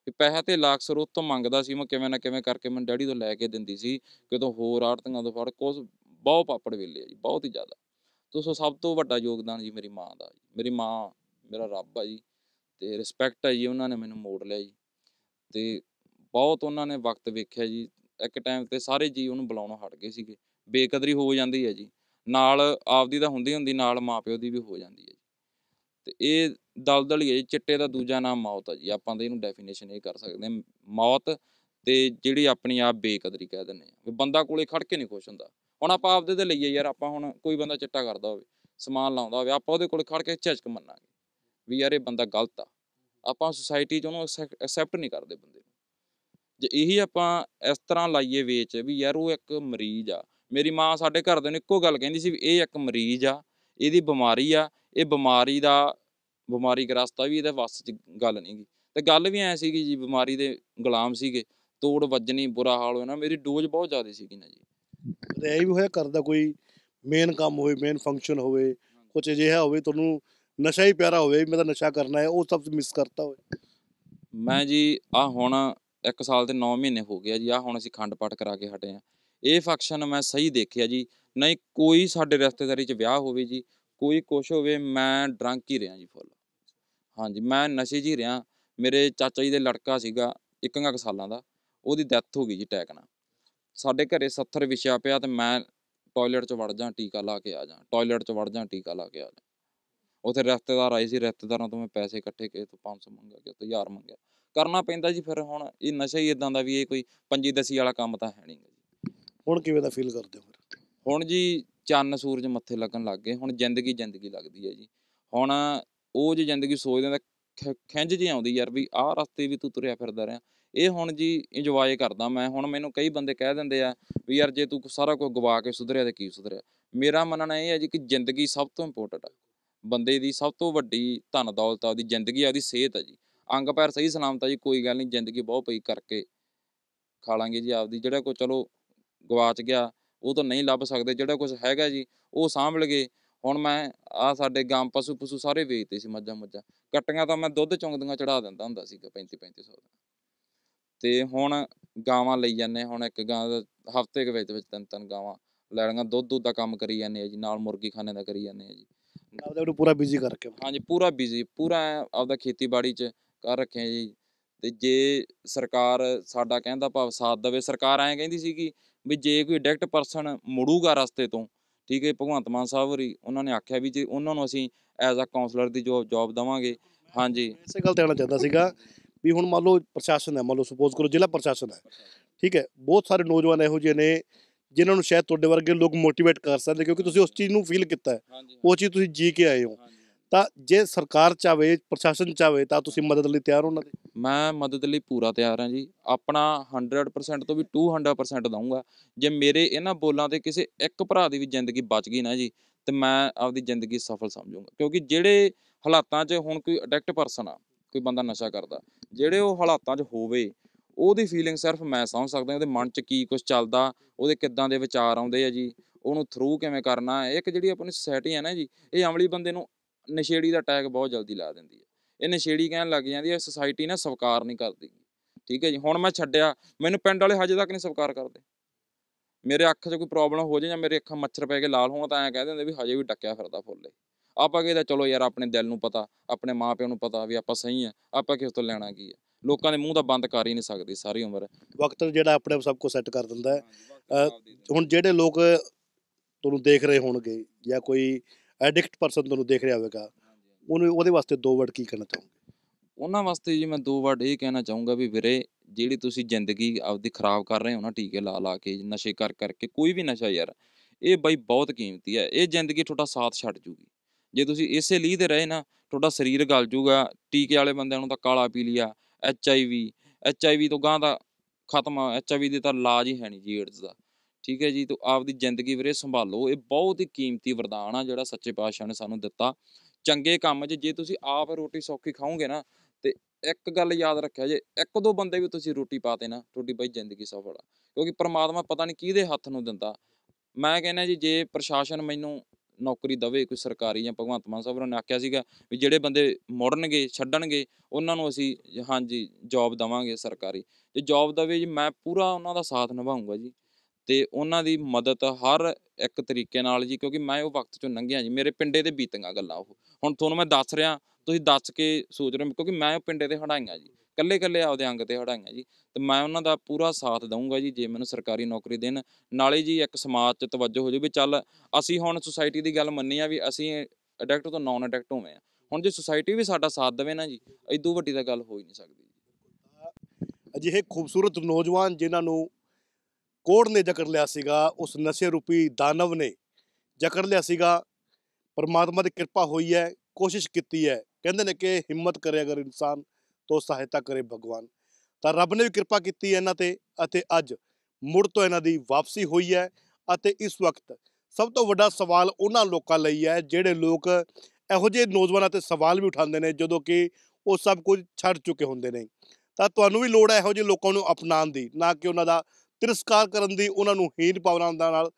ਵੀ ਪੈਸਾ ਤੇ ਲੱਖ ਸਰੋਤ ਤੋਂ ਮੰਗਦਾ ਸੀ ਮੈਂ ਕਿਵੇਂ ਨਾ ਕਿਵੇਂ ਕਰਕੇ ਮੈਂ ਡੈਡੀ ਤੋਂ ਲੈ ਕੇ ਦਿੰਦੀ ਸੀ ਕਿਤੋਂ ਹੋਰ ਆੜਤੀਆਂ ਤੋਂ ਫੜ ਕੋਸ ਬਹੁਤ ਪਾਪੜ ਵੇਲੇ ਜੀ ਬਹੁਤ ਹੀ ਜ਼ਿਆਦਾ ਤੋ ਸੋ ਸਭ ਤੋਂ ਵੱਡਾ ਯੋਗਦਾਨ ਜੀ ਮੇਰੀ ਮਾਂ ਦਾ ਜੀ ਮੇਰੀ ਮਾਂ ਮੇਰਾ ਰੱਬ ਆ ਜੀ ਤੇ ਰਿਸਪੈਕਟ ਆ ਜੀ ਉਹਨਾਂ ਨੇ ਮੈਨੂੰ ਮੋੜ ਲਿਆ ਜੀ ਤੇ ਬਹੁਤ ਉਹਨਾਂ ਨੇ ਵਕਤ ਵੇਖਿਆ ਜੀ ਇੱਕ ਟਾਈਮ ਤੇ ਸਾਰੇ ਜੀ ਉਹਨੂੰ ਬੁਲਾਉਣੋਂ ਹਟ ਗਏ ਸੀਗੇ ਬੇਕਦਰੀ ਹੋ ਜਾਂਦੀ ਹੈ ਜੀ ਨਾਲ ਆਪਦੀ ਤਾਂ ਹੁੰਦੀ ਹੁੰਦੀ ਨਾਲ ਮਾਪਿਓ ਦੀ ਵੀ ਹੋ ਜਾਂਦੀ ਹੈ ਤੇ ਇਹ ਦਲਦਲ ਹੀ ਹੈ ਜੀ ਚਿੱਟੇ ਦਾ ਦੂਜਾ ਨਾਮ ਮੌਤ ਹੈ ਜੀ ਆਪਾਂ ਤਾਂ ਇਹਨੂੰ ਡੈਫੀਨੇਸ਼ਨ ਇਹ ਕਰ ਸਕਦੇ ਹਾਂ ਮੌਤ ਤੇ ਜਿਹੜੀ ਆਪਣੀ ਆਪ ਬੇਕਦਰੀ ਕਹਿ ਦਿੰਦੇ ਆ ਵੀ ਬੰਦਾ ਕੋਲੇ ਖੜ ਕੇ ਨਹੀਂ ਖੁਸ਼ ਹੁੰਦਾ ਹੁਣ ਆਪਾਂ ਆਪਦੇ ਤੇ ਲਈਏ ਯਾਰ ਆਪਾਂ ਹੁਣ ਕੋਈ ਬੰਦਾ ਚਿੱਟਾ ਕਰਦਾ ਹੋਵੇ ਸਮਾਨ ਲਾਉਂਦਾ ਹੋਵੇ ਆਪਾਂ ਉਹਦੇ ਕੋਲੇ ਖੜ ਕੇ ਝਿਜਕ ਮੰਨਾਂਗੇ ਵੀ ਯਾਰ ਇਹ ਬੰਦਾ ਗਲਤ ਆ ਆਪਾਂ ਸੁਸਾਇਟੀ 'ਚ ਉਹਨੂੰ ਐਕਸੈਪਟ ਨਹੀਂ ਕਰਦੇ ਬੰਦੇ ਜੇ ਇਹੀ ਆਪਾਂ ਇਸ ਤਰ੍ਹਾਂ ਲਾਈਏ ਵੇਚ ਵੀ ਯਾਰ ਉਹ ਇੱਕ ਮਰੀਜ਼ ਆ ਮੇਰੀ ਮਾਂ ਸਾਡੇ ਘਰ ਦੇ ਨੇ ਇੱਕੋ ਗੱਲ ਕਹਿੰਦੀ ਸੀ ਵੀ ਇਹ ਇੱਕ ਮਰੀਜ਼ ਆ ਇਹਦੀ ਬਿਮਾਰੀ ਆ ਇਹ ਬਿਮਾਰੀ ਦਾ ਬਿਮਾਰੀ ਗ੍ਰਸਤਾ ਵੀ ਇਹਦੇ ਵਾਸਤੇ 'ਚ ਗੱਲ ਗਈ ਤੇ ਗੱਲ ਵੀ ਐ ਸੀਗੀ ਜੀ ਬਿਮਾਰੀ ਦੇ ਗੁਲਾਮ ਸੀਗੇ ਤੋੜ ਵੱਜਣੀ ਬੁਰਾ ਹਾਲ ਹੋਣਾ ਮੇਰੀ ਡੋਜ਼ ਬਹੁਤ ਜ਼ਿਆਦਾ ਸੀਗੀ ਨਾ ਜੀ ਇਹ ਵੀ ਹੋਇਆ ਕਰਦਾ ਕੋਈ ਮੇਨ ਕੰਮ ਹੋਵੇ ਮੇਨ ਫੰਕਸ਼ਨ ਹੋਵੇ ਕੁਝ ਅਜਿਹਾ ਹੋਵੇ ਤੁਹਾਨੂੰ ਨਸ਼ਾ ਹੀ ਪਿਆਰਾ ਹੋਵੇ ਮੈਂ ਤਾਂ ਨਸ਼ਾ ਕਰਨਾ ਹੈ ਉਹ ਸਭ ਮਿਸ ਕਰਤਾ ਹੋਵੇ ਮੈਂ ਜੀ ਆ ਹੁਣ ਇੱਕ ਸਾਲ ਤੇ 9 ਮਹੀਨੇ ਹੋ ਗਏ ਜੀ ਆ ਹੁਣ ਅਸੀਂ ਖੰਡ ਪਾਠ ਕਰਾ ਕੇ ਹਟੇ ਆ ਇਹ ਫੰਕਸ਼ਨ ਮੈਂ ਸਹੀ ਦੇਖਿਆ ਜੀ ਨਹੀਂ ਕੋਈ ਸਾਡੇ ਰਿਸ਼ਤੇਦਾਰੀ 'ਚ ਵਿਆਹ ਹੋਵੇ ਜੀ ਕੋਈ ਕੁਛ ਹੋਵੇ ਮੈਂ ਡਰੰਕ ਹੀ ਰਿਆਂ ਜੀ ਫੁੱਲ ਹਾਂਜੀ ਮੈਂ ਨਸ਼ੇ 'ਚ ਹੀ ਮੇਰੇ ਚਾਚਾ ਜੀ ਦੇ ਲੜਕਾ ਸੀਗਾ 1 ਸਾਲਾਂ ਦਾ ਉਹਦੀ ਡੈਥ ਹੋ ਗਈ ਜੀ ਟੈਕ ਨਾਲ ਸਾਡੇ ਘਰੇ 70 ਵਿਛਿਆ ਪਿਆ ਤੇ ਮੈਂ ਟਾਇਲਟ 'ਚ ਵੜ ਜਾ ਟੀਕਾ ਲਾ ਕੇ ਆ ਜਾ ਟਾਇਲਟ 'ਚ ਵੜ ਜਾ ਟੀਕਾ ਲਾ ਕੇ ਆ ਜਾ ਉਥੇ ਰਿਸ਼ਤੇਦਾਰ ਆਏ ਸੀ ਰਿਸ਼ਤੇਦਾਰਾਂ ਤੋਂ ਮੈਂ ਪੈਸੇ ਇਕੱਠੇ ਕੀਤੇ ਤੋਂ 500 ਮੰਗਿਆ ਕੇ ਤੋਂ 1000 ਮੰਗਿਆ ਕਰਨਾ ਪੈਂਦਾ ਜੀ ਫਿਰ ਹੁਣ ਇਹ ਨਸ਼ਾ ਹੀ ਇਦਾਂ ਦਾ ਵੀ ਇਹ ਕੋਈ ਪੰਜੀ ਦਸੀ ਵਾਲਾ ਕੰਮ ਤਾਂ ਹੈ ਨਹੀਂ ਹੁਣ ਕਿਵੇਂ ਦਾ ਫੀਲ ਕਰਦੇ ਹੋ ਫਿਰ ਹੁਣ ਜੀ ਚੰਨ ਸੂਰਜ ਮੱਥੇ ਲੱਗਣ ਲੱਗ ਗਏ ਹੁਣ ਜ਼ਿੰਦਗੀ ਜ਼ਿੰਦਗੀ ਲੱਗਦੀ ਹੈ ਜੀ ਹੁਣ ਉਹ ਜੀ ਜ਼ਿੰਦਗੀ ਸੋਚਦੇ ਤਾਂ ਖਿੰਝ ਜੀ ਆਉਂਦੀ ਯਾਰ ਵੀ ਆਹ ਰਸਤੇ ਵੀ ਤੂੰ ਤੁਰਿਆ ਫਿਰਦਾ ਰਿਹਾ ਇਹ ਹੁਣ ਜੀ ਇੰਜੋਏ ਕਰਦਾ ਮੈਂ ਹੁਣ ਮੈਨੂੰ ਕਈ ਬੰਦੇ ਕਹਿ ਦਿੰਦੇ ਆ ਵੀ ਯਾਰ ਜੇ ਤੂੰ ਸਾਰਾ ਕੁਝ ਗਵਾ ਕੇ ਸੁਧਰਿਆ ਤੇ ਕੀ ਸੁਧਰਿਆ ਮੇਰਾ ਮੰਨਣਾ ਇਹ ਹੈ ਜੀ ਕਿ ਜ਼ਿੰਦਗੀ ਸਭ ਤੋਂ ਇੰਪੋਰਟੈਂਟ ਆ ਬੰਦੇ ਦੀ ਸਭ ਤੋਂ ਵੱਡੀ ਧਨ ਦੌਲਤ ਆ ਉਹਦੀ ਜ਼ਿੰਦਗੀ ਆ ਉਹਦੀ ਸਿਹਤ ਆ ਜੀ ਅੰਗ ਪੈਰ ਸਹੀ ਸਲਾਮਤ ਆ ਜੀ ਕੋਈ ਗੱਲ ਨਹੀਂ ਜ਼ਿੰਦਗੀ ਬਹੁਤ ਪਈ ਕਰਕੇ ਖਾ ਲਾਂਗੇ ਜੀ ਆਪਦੀ ਜਿਹੜਾ ਕੋ ਚਲੋ ਗਵਾਚ ਗਿਆ ਉਹ ਤਾਂ ਨਹੀਂ ਲੱਭ ਸਕਦੇ ਜਿਹੜਾ ਕੁਝ ਹੈਗਾ ਜੀ ਉਹ ਸਾਂਭ ਲਗੇ ਹੁਣ ਮੈਂ ਆ ਸਾਡੇ ਗਾਂ ਪਸ਼ੂ ਪਸ਼ੂ ਸਾਰੇ ਵੇਚਦੇ ਸੀ ਮੱਝਾਂ ਮੁੱਝਾਂ ਕੱਟੀਆਂ ਤਾਂ ਮੈਂ ਦੁੱਧ ਚੁੰਗਦੀਆਂ ਚੜਾ ਦਿੰਦਾ ਹੁੰਦਾ ਸੀ 35 3500 ਤੇ ਹੁਣ ਗਾਵਾਂ ਲਈ ਜਾਂਦੇ ਹੁਣ ਇੱਕ ਗਾਂ ਦਾ ਹਫਤੇ ਦੇ ਵਿੱਚ ਵਿੱਚ ਤਿੰਨ ਤਿੰਨ ਗਾਵਾਂ ਲੈਣੀਆਂ ਦੁੱਧ ਦੁੱਧ ਦਾ ਕੰਮ ਕਰੀ ਜਾਂਦੇ ਆ ਜੀ ਨਾਲ ਮੁਰਗੀ ਖਾਣੇ ਦਾ ਕਰੀ ਜਾਂਦੇ ਆ ਜੀ ਆਪਦਾ ਪੂਰਾ ਬਿਜ਼ੀ ਕਰਕੇ ਹਾਂਜੀ ਪੂਰਾ ਬਿਜ਼ੀ ਪੂਰਾ ਆਪਦਾ ਖੇਤੀਬਾੜੀ 'ਚ ਕਰ ਰੱਖਿਆ ਜੀ ਤੇ ਜੇ ਸਰਕਾਰ ਸਾਡਾ ਕਹਿੰਦਾ ਭਾਵ ਸਾਥ ਦੇਵੇ ਸਰਕਾਰ ਐਂ ਕਹਿੰਦੀ ਸੀ ਕਿ ਵੀ ਜੇ ਕੋਈ ਡਾਇਰੈਕਟ ਪਰਸਨ ਮੁੜੂਗਾ ਰਸਤੇ ਤੋਂ ਠੀਕ ਹੈ ਭਗਵੰਤ ਮਾਨ ਸਾਹਿਬ ਹੋਰੀ ਉਹਨਾਂ ਨੇ ਆਖਿਆ ਵੀ ਜੇ ਉਹਨਾਂ ਨੂੰ ਅਸੀਂ ਐਜ਼ ਅ ਕਾਉਂਸਲਰ ਦੀ ਜੋਬ ਜੌਬ ਦਵਾਂਗੇ ਹਾਂਜੀ ਇਸੇ ਗੱਲ ਤੇ ਆਣਾ ਚਾਹੁੰਦਾ ਸੀਗਾ ਵੀ ਹੁਣ ਮੰਨ ਲਓ ਪ੍ਰਸ਼ਾਸਨ ਹੈ ਮੰਨ ਲਓ ਸੁਪੋਜ਼ ਕਰੋ ਜ਼ਿਲ੍ਹਾ ਪ੍ਰਸ਼ਾਸਨ ਹੈ ਠੀਕ ਹੈ ਬਹੁਤ ਸਾਰੇ ਨੌਜਵਾਨ ਇਹੋ ਜਿਹੇ ਨੇ ਜਿਨ੍ਹਾਂ ਨੂੰ ਸ਼ਾਇਦ ਤੁਹਾਡੇ ਵਰਗੇ ਲੋਕ ਮੋਟੀਵੇਟ ਕਰ ਸਕਦੇ ਕਿਉਂਕਿ ਤੁਸੀਂ ਉਸ ਚੀਜ਼ ਨੂੰ ਫੀਲ ਕੀਤਾ ਹੈ ਉਹ ਚੀਜ਼ ਤੁਸੀਂ ਜੀ ਕੇ ਆਏ ਹੋ ਤਾਂ ਜੇ ਸਰਕਾਰ ਚਾਵੇ ਪ੍ਰਸ਼ਾਸਨ ਚਾਵੇ ਤਾਂ ਤੁਸੀਂ ਮਦਦ ਲਈ ਤਿਆਰ ਹੋ ਉਹਨਾਂ ਦੇ ਮੈਂ ਮਦਦ ਲਈ ਪੂਰਾ ਤਿਆਰ ਹਾਂ ਜੀ ਆਪਣਾ 100% ਤੋਂ ਵੀ 200% ਦਊਂਗਾ ਜੇ ਮੇਰੇ ਇਹਨਾਂ ਬੋਲਾਂ ਤੇ ਕਿਸੇ ਇੱਕ ਭਰਾ ਦੀ ਵੀ ਜ਼ਿੰਦਗੀ ਬਚ ਗਈ ਨਾ ਜੀ ਤੇ ਮੈਂ ਆਪਦੀ ਜ਼ਿੰਦਗੀ ਸਫਲ ਸਮਝੂੰਗਾ ਕਿਉਂਕਿ ਜਿਹੜੇ ਹਾਲਾਤਾਂ 'ਚ ਹੁਣ ਕੋਈ ਅਡਿਕਟ ਪਰਸਨ ਆ ਕੋਈ ਬੰਦਾ ਨਸ਼ਾ ਕਰਦਾ ਜਿਹੜੇ ਉਹ ਹਾਲਾਤਾਂ 'ਚ ਹੋਵੇ ਉਹਦੀ ਫੀਲਿੰਗ ਸਿਰਫ ਮੈਂ ਸਮਝ ਸਕਦਾ ਉਹਦੇ ਮਨ 'ਚ ਕੀ ਕੁਝ ਚੱਲਦਾ ਉਹਦੇ ਕਿੱਦਾਂ ਦੇ ਵਿਚਾਰ ਆਉਂਦੇ ਆ ਜੀ ਉਹਨੂੰ ਥਰੂ ਕਿਵੇਂ ਕਰਨਾ ਇੱਕ ਜਿਹੜੀ ਆਪਣੀ ਸੋਸਾਇਟੀ ਹੈ ਨਾ ਜੀ ਇਹ ਅਮਲੀ ਬੰਦੇ ਨੂੰ ਨਸ਼ੇੜੀ ਦਾ ਟੈਗ ਬਹੁਤ ਜਲਦੀ ਲਾ ਦਿੰਦੀ ਹੈ ਇਹ ਨਸ਼ੇੜੀ ਕਹਿਣ ਲੱਗ ਜਾਂਦੀ ਹੈ ਸੋਸਾਇਟੀ ਨਾ ਸਵਕਾਰ ਨਹੀਂ ਕਰਦੀ ਠੀਕ ਹੈ ਜੀ ਹੁਣ ਮੈਂ ਛੱਡਿਆ ਮੈਨੂੰ ਪਿੰਡ ਵਾਲੇ ਹਜੇ ਤੱਕ ਨਹੀਂ ਸਵਕਾਰ ਕਰਦੇ ਮੇਰੇ ਅੱਖ 'ਚ ਕੋਈ ਪ੍ਰੋਬਲਮ ਹੋ ਜਾਏ ਜਾਂ ਮੇਰੇ ਅੱਖਾਂ ਮੱਛਰ ਪੈ ਕੇ ਲਾਲ ਹੋਣ ਤਾਂ ਐਂ ਕਹਿ ਦਿੰਦੇ ਵੀ ਹਜੇ ਵੀ ਡੱਕਿਆ ਫਿਰਦਾ ਫੁੱਲੇ ਆਪਾਂ ਕਹਿੰਦਾ ਚਲੋ ਯਾਰ ਆਪਣੇ ਦਿਲ ਨੂੰ ਪਤਾ ਆਪਣੇ ਮਾਪਿਆਂ ਨੂੰ ਪਤਾ ਵੀ ਆਪਾਂ ਸਹੀ ਆ ਆਪਾਂ ਕਿਸ ਤੋਂ ਲੈਣਾ ਕੀ ਹੈ ਲੋਕਾਂ ਦੇ ਮੂੰਹ ਦਾ ਬੰਦ ਕਰ ਹੀ ਨਹੀਂ ਸਕਦੇ ਸਾਰੀ ਉਮਰ ਵਕਤ ਜਿਹੜਾ ਆਪਣੇ ਸਭ ਕੁਝ ਸੈੱਟ ਕਰ ਦਿੰਦਾ ਹੈ ਹੁਣ ਜਿਹੜੇ ਲੋਕ ਤੁਹਾਨੂੰ ਦੇਖ ਰਹੇ ਹੋਣਗੇ ਜਾਂ ਕੋਈ ਐਡਿਕਟ ਪਰਸਨ ਤੁਹਾਨੂੰ ਦੇਖ ਰਿਹਾ ਹੋਵੇਗਾ ਉਹਨੂੰ ਉਹਦੇ ਵਾਸਤੇ ਦੋ ਵਰਡ ਕੀ ਕਹਿਣਾ ਚਾਹੋਗੇ ਉਹਨਾਂ ਵਾਸਤੇ ਜੀ ਮੈਂ ਦੋ ਵਰਡ ਇਹ ਕਹਿਣਾ ਚਾਹੂੰਗਾ ਵੀ ਵੀਰੇ ਜਿਹੜੀ ਤੁਸੀਂ ਜ਼ਿੰਦਗੀ ਆਪਦੀ ਖਰਾਬ ਕਰ ਰਹੇ ਹੋ ਨਾ ਟੀਕੇ ਲਾ ਲਾ ਕੇ ਨਸ਼ੇ ਕਰ ਕਰਕੇ ਕੋਈ ਵੀ ਨਸ਼ਾ ਯਾਰ ਇਹ ਬਾਈ ਬਹੁਤ ਕੀਮਤੀ ਹੈ ਇਹ ਜ਼ਿੰਦਗੀ ਤੁਹਾਡਾ ਸਾਥ ਛੱਡ ਜੂਗੀ ਜੇ ਤੁਸੀਂ ਇਸੇ ਲਈ ਤੇ ਰਹੇ ਨਾ ਤੁਹਾਡਾ ਸਰੀਰ ਗਲ ਜੂਗਾ ਟੀਕੇ ਵਾਲੇ ਬੰਦਿਆਂ ਨੂੰ ਤਾਂ ਕਾਲਾ ਪੀ ਲਿਆ H I V H I ਵੀ ਤੋਂ ਗਾਂ ਦਾ ਖਤਮ ਐਚ ਆਈ ਵੀ ਦੇ ਤਾਂ ਇਲਾਜ ਹੀ ਹੈ ਨਹੀਂ ਜੀ ਏਡਜ਼ ਦਾ ਠੀਕ ਹੈ ਜੀ ਤੋਂ ਆਪਦੀ ਜ਼ਿੰਦਗੀ ਵੀਰੇ ਸੰਭਾਲੋ ਇਹ ਬਹੁਤ ਹੀ ਕੀਮਤੀ ਵਰਦਾਨ ਆ ਜਿਹੜਾ ਸੱਚੇ ਪਾਤਸ਼ਾਹ ਨੇ ਸਾਨੂੰ ਦਿੱਤਾ ਚੰਗੇ ਕੰਮ 'ਚ ਜੇ ਤੁਸੀਂ ਆਪ ਰੋਟੀ ਸੌਖੀ ਖਾਓਗੇ ਨਾ ਤੇ ਇੱਕ ਗੱਲ ਯਾਦ ਰੱਖਿਆ ਜੇ ਇੱਕ ਦੋ ਬੰਦੇ ਵੀ ਤੁਸੀਂ ਰੋਟੀ ਪਾਤੇ ਨਾ ਤੁਹਾਡੀ ਬਈ ਜ਼ਿੰਦਗੀ ਸਫਲ ਆ ਕਿਉਂਕਿ ਪ੍ਰਮਾਤਮਾ ਪਤਾ ਨਹੀਂ ਕਿਹਦੇ ਹੱਥ ਨੂੰ ਦਿੰਦਾ ਮੈਂ ਕਹਿੰਦਾ ਜੀ ਜੇ ਪ੍ਰਸ਼ਾਸਨ ਮੈਨੂੰ ਨੌਕਰੀ ਦਵੇ ਕੋਈ ਸਰਕਾਰੀ ਜਾਂ ਭਗਵੰਤ ਮਾਨ ਸਾਹਿਬ ਨੇ ਆਖਿਆ ਸੀਗਾ ਵੀ ਜਿਹੜੇ ਬੰਦੇ ਮੋੜਨਗੇ ਛੱਡਣਗੇ ਉਹਨਾਂ ਨੂੰ ਅਸੀਂ ਹਾਂਜੀ ਜੌਬ ਦਵਾਂਗੇ ਸਰਕਾਰੀ ਜੇ ਜੌਬ ਦਵੇ ਜੀ ਮੈਂ ਪੂਰਾ ਉਹਨਾਂ ਦਾ ਸਾਥ ਨਿਭਾਉਂਗਾ ਜੀ ਤੇ ਉਹਨਾਂ ਦੀ ਮਦਦ ਹਰ ਇੱਕ ਤਰੀਕੇ ਨਾਲ ਜੀ ਕਿਉਂਕਿ ਮੈਂ ਉਹ ਵਕਤ ਚੋਂ ਲੰਘਿਆ ਜੀ ਮੇਰੇ ਪਿੰਡੇ ਦੇ ਬੀਤੀਆਂ ਗੱਲਾਂ ਉਹ ਹੁਣ ਤੁਹਾਨੂੰ ਮੈਂ ਦੱਸ ਰਿਹਾ ਤੁਸੀਂ ਦੱਸ ਕੇ ਸੋਚ ਰਹੇ ਹੋ ਕਿਉਂਕਿ ਮੈਂ ਉਹ ਪਿੰਡੇ ਦੇ ਹੜਾਈਆਂ ਜੀ ਕੱਲੇ ਕੱਲੇ ਆਪਦੇ ਅੰਗ ਤੇ ਹੜਾਈਆਂ ਜੀ ਤੇ ਮੈਂ ਉਹਨਾਂ ਦਾ ਪੂਰਾ ਸਾਥ ਦਊਂਗਾ ਜੀ ਜੇ ਮੈਨੂੰ ਸਰਕਾਰੀ ਨੌਕਰੀ ਦੇਣ ਨਾਲੇ ਜੀ ਇੱਕ ਸਮਾਜ 'ਚ ਤਵੱਜੋ ਹੋ ਵੀ ਚੱਲ ਅਸੀਂ ਹੁਣ ਸੁਸਾਇਟੀ ਦੀ ਗੱਲ ਮੰਨੀ ਆ ਵੀ ਅਸੀਂ ਅਡੈਕਟ ਤੋਂ ਨਾਨ ਅਡੈਕਟ ਹੋਵੇਂ ਆ ਹੁਣ ਜੇ ਸੁਸਾਇਟੀ ਵੀ ਸਾਡਾ ਸਾਥ ਦੇਵੇ ਨਾ ਜੀ ਐਦੋਂ ਵੱਡੀ ਤਾਂ ਗੱਲ ਹੋ ਹੀ ਨਹੀਂ ਸਕਦੀ ਅਜਿਹੇ ਖੂਬਸੂਰਤ ਨੌਜਵਾਨ ਜਿਨ੍ਹਾਂ ਨੂੰ ਕੋੜ ਨੇ ਜਕੜ ਲਿਆ ਸੀਗਾ ਉਸ ਨਸ਼ੇ ਰੂਪੀ ਦਾਨਵ ਨੇ ਜਕੜ ਲਿਆ ਸੀਗਾ ਪਰਮਾਤਮਾ ਦੀ ਕਿਰਪਾ ਹੋਈ ਹੈ ਕੋਸ਼ਿਸ਼ ਕੀਤੀ ਹੈ ਕਹਿੰਦੇ ਨੇ ਕਿ ਹਿੰਮਤ ਕਰੇ ਅਗਰ ਇਨਸਾਨ ਤੋ ਸਹਾਇਤਾ ਕਰੇ ਭਗਵਾਨ ਤਾਂ ਰੱਬ ਨੇ ਵੀ ਕਿਰਪਾ ਕੀਤੀ ਹੈ ਇਹਨਾਂ ਤੇ ਅਤੇ ਅੱਜ ਮੁੜ ਤੋਂ ਇਹਨਾਂ ਦੀ ਵਾਪਸੀ ਹੋਈ ਹੈ ਅਤੇ ਇਸ ਵਕਤ ਸਭ ਤੋਂ ਵੱਡਾ ਸਵਾਲ ਉਹਨਾਂ ਲੋਕਾਂ ਲਈ ਹੈ ਜਿਹੜੇ ਲੋਕ ਇਹੋ ਜਿਹੇ ਨੌਜਵਾਨਾਂ ਤੇ ਸਵਾਲ ਵੀ ਉਠਾਉਂਦੇ ਨੇ ਜਦੋਂ ਕਿ ਉਹ ਸਭ ਕੁਝ ਛੱਡ ਚੁੱਕੇ ਹੁੰਦੇ ਨੇ ਤਾਂ ਤੁਹਾਨੂੰ ਵੀ ਲੋੜ ਹੈ ਇਹੋ ਜਿਹੇ ਲੋਕਾਂ ਨੂੰ ਅਪਣਾਉਣ ਦੀ ਨਾ ਕਿ ਉਹਨਾਂ ਦਾ ਤਿਰਸਕਾਰ ਕਰਨ ਦੀ ਉਹਨਾਂ ਨੂੰ ਹੀਨ ਭਾਵਨਾ ਦਾ ਨਾਲ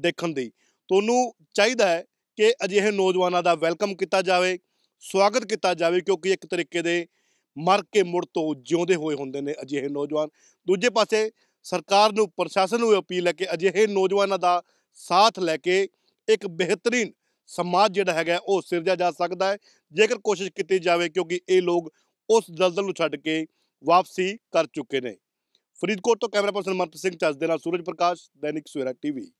ਦੇਖਣ ਦੀ ਤੁਹਾਨੂੰ ਚਾਹੀਦਾ ਹੈ ਕਿ ਅਜਿਹੇ ਨੌਜਵਾਨਾਂ ਦਾ ਵੈਲਕਮ ਕੀਤਾ ਜਾਵੇ ਸਵਾਗਤ ਕੀਤਾ ਜਾਵੇ ਕਿਉਂਕਿ ਇੱਕ ਤਰੀਕੇ ਦੇ ਮਰ ਕੇ ਮੁੜ ਤੋਂ ਜਿਉਂਦੇ ਹੋਏ ਹੁੰਦੇ ਨੇ ਅਜਿਹੇ ਨੌਜਵਾਨ ਦੂਜੇ ਪਾਸੇ ਸਰਕਾਰ ਨੂੰ ਪ੍ਰਸ਼ਾਸਨ ਨੂੰ ਅਪੀਲ ਹੈ ਕਿ ਅਜਿਹੇ ਨੌਜਵਾਨਾਂ ਦਾ ਸਾਥ ਲੈ ਕੇ ਇੱਕ ਬਿਹਤਰੀਨ ਸਮਾਜ ਜਿਹੜਾ ਹੈਗਾ ਉਹ ਸਿਰਜਿਆ ਜਾ ਸਕਦਾ ਹੈ ਜੇਕਰ ਕੋਸ਼ਿਸ਼ ਕੀਤੀ ਜਾਵੇ ਕਿਉਂਕਿ ਇਹ ਲੋਕ ਉਸ ਦਲਦਲ ਨੂੰ ਛੱਡ ਕੇ ਵਾਪਸੀ ਕਰ ਚੁੱਕੇ ਨੇ ਫਰੀਦਕੋਟ ਤੋਂ ਕੈਮਰਾ ਪਰਸਨ ਮਨਪ੍ਰੀਤ ਸਿੰਘ ਚੱਜ ਦੇ ਨਾਲ ਸੂਰਜ ਪ੍ਰਕਾਸ਼ ਦੈਨਿਕ ਸਵੇਰਾ ਟੀਵੀ